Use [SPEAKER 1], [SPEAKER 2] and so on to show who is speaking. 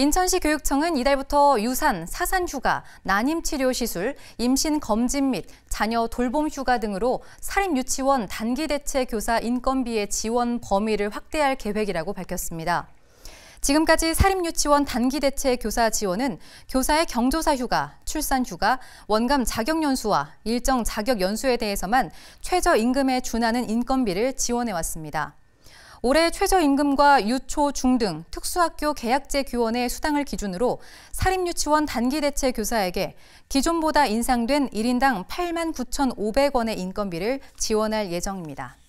[SPEAKER 1] 인천시 교육청은 이달부터 유산, 사산 휴가, 난임 치료 시술, 임신 검진 및 자녀 돌봄 휴가 등으로 사립 유치원 단기 대체 교사 인건비의 지원 범위를 확대할 계획이라고 밝혔습니다. 지금까지 사립유치원 단기 대체 교사 지원은 교사의 경조사 휴가, 출산 휴가, 원감 자격 연수와 일정 자격 연수에 대해서만 최저 임금에 준하는 인건비를 지원해 왔습니다. 올해 최저임금과 유초, 중등, 특수학교 계약제 교원의 수당을 기준으로 사립유치원 단기대체 교사에게 기존보다 인상된 1인당 8 9,500원의 인건비를 지원할 예정입니다.